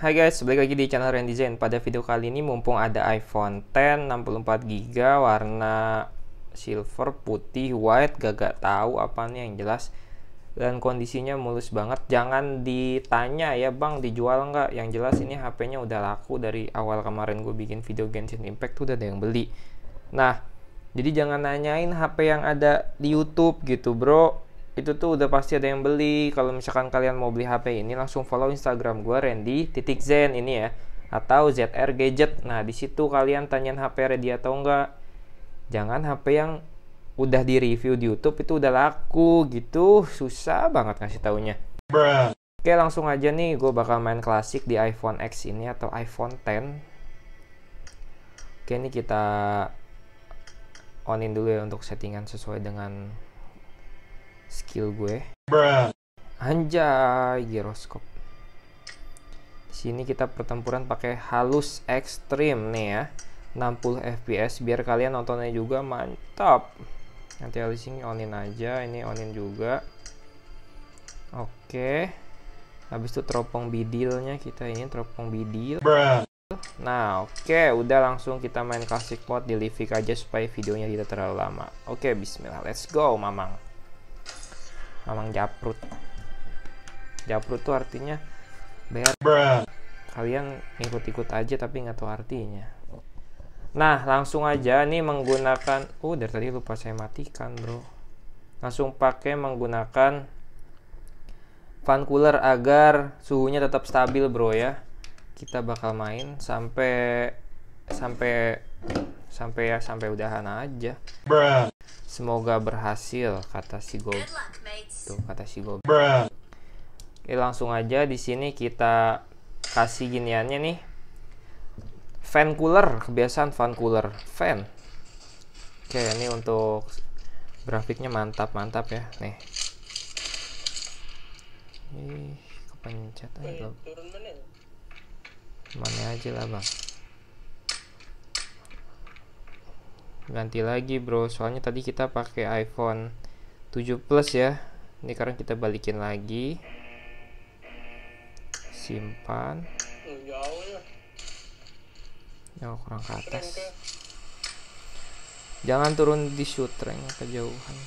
Hai guys, balik lagi di channel Randy Design. Pada video kali ini mumpung ada iPhone 10 64GB warna silver, putih, white, gak, gak apa nih yang jelas dan kondisinya mulus banget. Jangan ditanya ya, Bang, dijual nggak? Yang jelas ini HP-nya udah laku dari awal kemarin gue bikin video Genshin Impact tuh udah ada yang beli. Nah, jadi jangan nanyain HP yang ada di YouTube gitu, Bro itu tuh udah pasti ada yang beli kalau misalkan kalian mau beli HP ini langsung follow Instagram gue Randy titik Zen ini ya atau ZR Gadget nah di situ kalian tanyain HP ready atau enggak jangan HP yang udah di review di YouTube itu udah laku gitu susah banget ngasih taunya Oke langsung aja nih gue bakal main klasik di iPhone X ini atau iPhone 10. Oke ini kita onin dulu ya untuk settingan sesuai dengan skill gue. Bruh. Anjay, giroskop. Di sini kita pertempuran pakai halus ekstrim nih ya. 60 fps biar kalian nontonnya juga mantap. Nanti alising onin aja, ini onin juga. Oke. Habis itu teropong bidilnya kita ini teropong bidil. Nah, oke, udah langsung kita main classic mode di Livik aja supaya videonya tidak terlalu lama. Oke, bismillah. Let's go, Mamang. Mamang Japrut. Japrut tuh artinya bayar. Bruh. Kalian ikut ikut aja tapi nggak tahu artinya. Nah, langsung aja nih menggunakan uh dari tadi lupa saya matikan, Bro. Langsung pakai menggunakan fan cooler agar suhunya tetap stabil, Bro ya. Kita bakal main sampai sampai sampai ya sampai udahan aja. Bruh. Semoga berhasil kata si Gold. Tuh kata si Bob. Oke, langsung aja di sini kita kasih giniannya nih. Fan cooler, kebiasaan fan cooler, fan. Oke, ini untuk grafiknya mantap-mantap ya. Nih. Ih, kepencet aja. Mana aja lah, Bang. Ganti lagi, Bro. Soalnya tadi kita pakai iPhone 7 Plus ya ini sekarang kita balikin lagi simpan yang kurang ke atas jangan turun di shoot rank kejauhan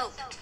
soap.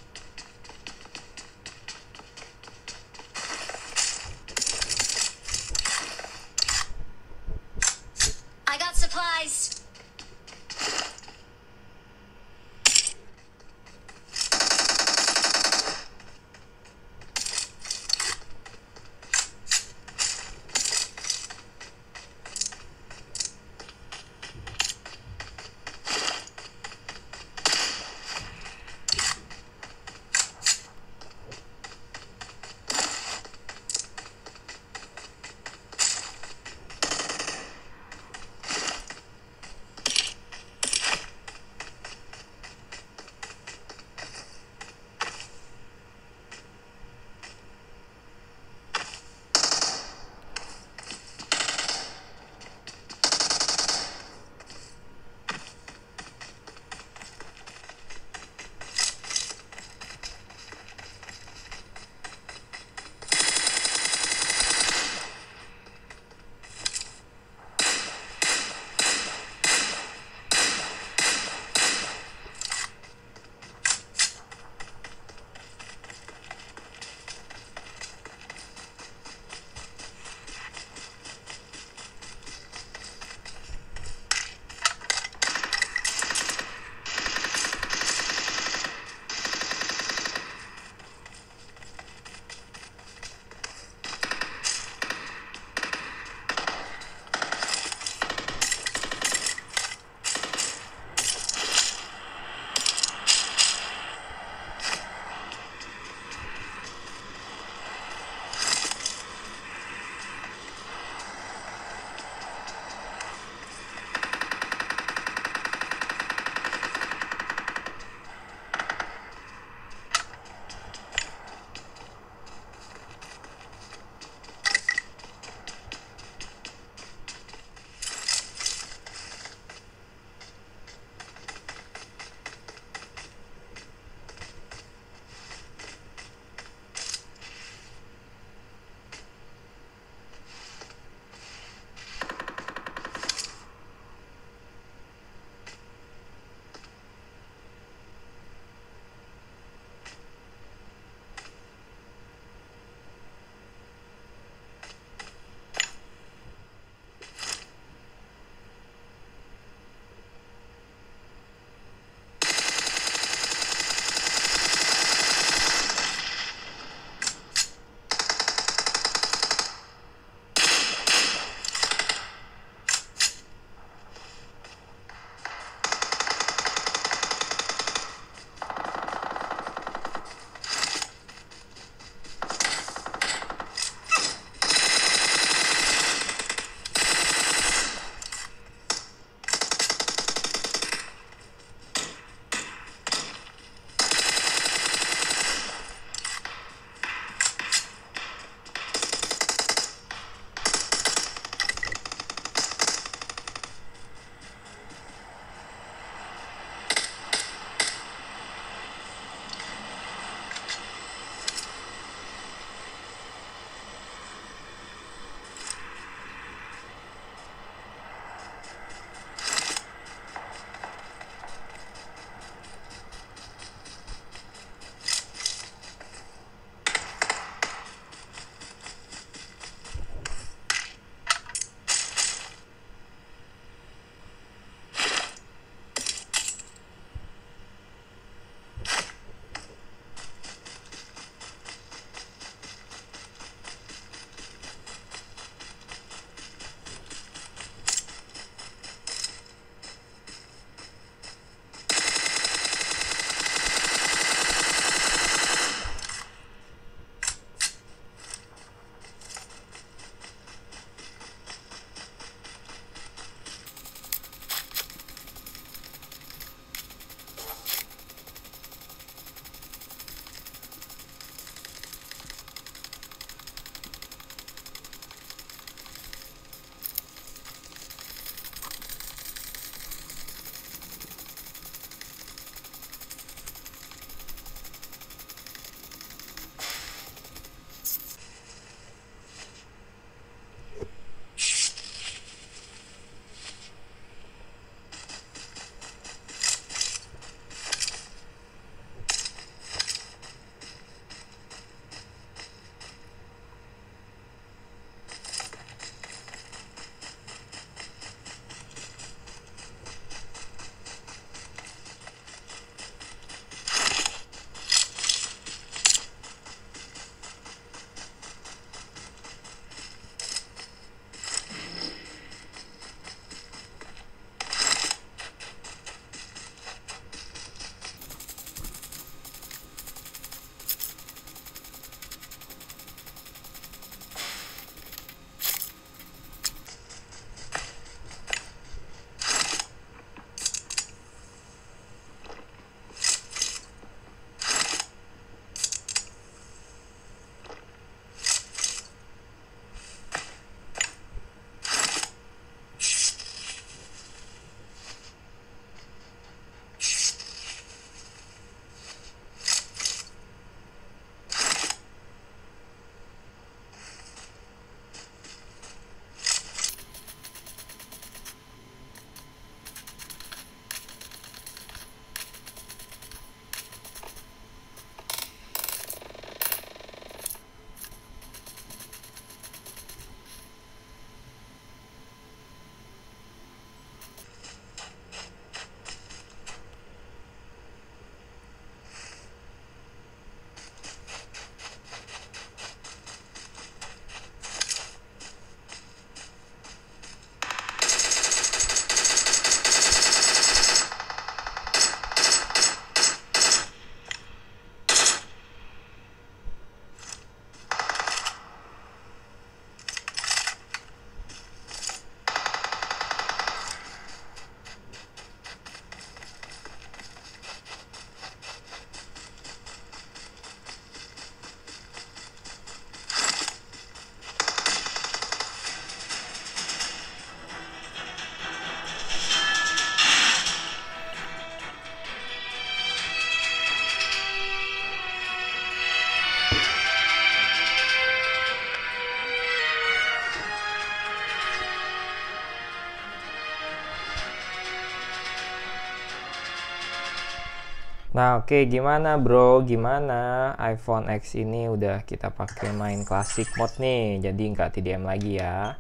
Nah, oke, okay, gimana bro? Gimana iPhone X ini udah kita pakai main classic mode nih, jadi nggak TDM lagi ya.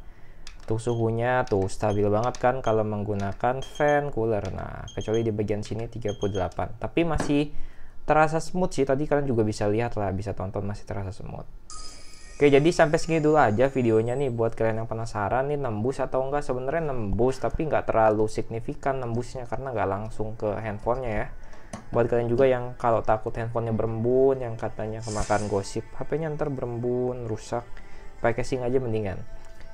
Tuh suhunya tuh stabil banget kan kalau menggunakan fan cooler. Nah, kecuali di bagian sini 38, tapi masih terasa smooth sih. Tadi kalian juga bisa lihat lah, bisa tonton masih terasa smooth. Oke, jadi sampai segini dulu aja videonya nih buat kalian yang penasaran nih nembus atau enggak sebenarnya nembus tapi nggak terlalu signifikan nembusnya karena nggak langsung ke handphonenya ya buat kalian juga yang kalau takut handphonenya berembun yang katanya kemakan gosip HP-nya ntar berembun rusak pakai casing aja mendingan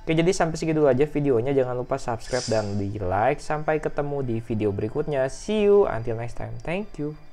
Oke jadi sampai segitu aja videonya jangan lupa subscribe dan di like sampai ketemu di video berikutnya see you until next time thank you